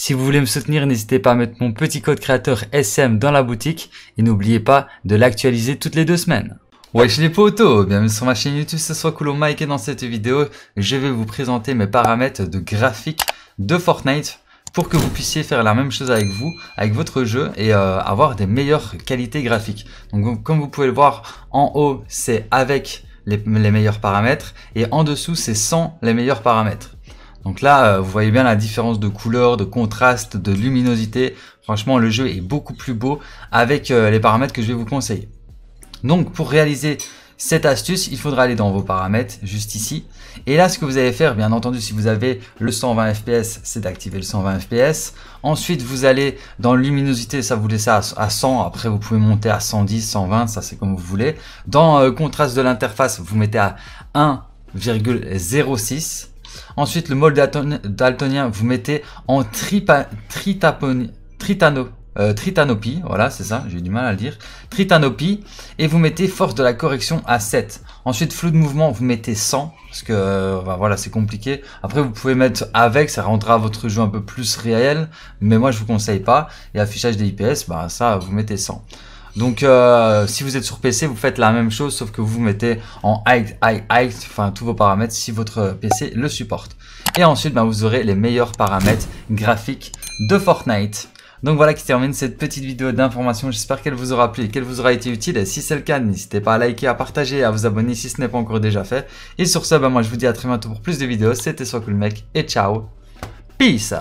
Si vous voulez me soutenir, n'hésitez pas à mettre mon petit code créateur SM dans la boutique et n'oubliez pas de l'actualiser toutes les deux semaines. Wesh les potos, bienvenue sur ma chaîne YouTube, ce soit Coolo Mike et dans cette vidéo, je vais vous présenter mes paramètres de graphique de Fortnite pour que vous puissiez faire la même chose avec vous, avec votre jeu et euh, avoir des meilleures qualités graphiques. Donc comme vous pouvez le voir, en haut c'est avec les meilleurs paramètres et en dessous c'est sans les meilleurs paramètres. Donc là, euh, vous voyez bien la différence de couleur, de contraste, de luminosité. Franchement, le jeu est beaucoup plus beau avec euh, les paramètres que je vais vous conseiller. Donc pour réaliser cette astuce, il faudra aller dans vos paramètres, juste ici. Et là, ce que vous allez faire, bien entendu, si vous avez le 120 fps, c'est d'activer le 120 fps. Ensuite, vous allez dans luminosité, ça vous laisse à 100. Après, vous pouvez monter à 110, 120, ça c'est comme vous voulez. Dans euh, contraste de l'interface, vous mettez à 1,06. Ensuite, le mol daltonien, vous mettez en tripa, euh, tritanopie, voilà, c'est ça, j'ai du mal à le dire, tritanopie, et vous mettez force de la correction à 7. Ensuite, flou de mouvement, vous mettez 100, parce que, euh, bah, voilà, c'est compliqué. Après, vous pouvez mettre avec, ça rendra votre jeu un peu plus réel, mais moi, je vous conseille pas. Et affichage des IPS, bah, ça, vous mettez 100. Donc euh, si vous êtes sur PC, vous faites la même chose, sauf que vous mettez en high, high, high. enfin tous vos paramètres si votre PC le supporte. Et ensuite, ben, vous aurez les meilleurs paramètres graphiques de Fortnite. Donc voilà qui termine cette petite vidéo d'information. J'espère qu'elle vous aura plu et qu'elle vous aura été utile. Et si c'est le cas, n'hésitez pas à liker, à partager, à vous abonner si ce n'est pas encore déjà fait. Et sur ce, ben, moi je vous dis à très bientôt pour plus de vidéos. C'était Soit Mec et ciao. Peace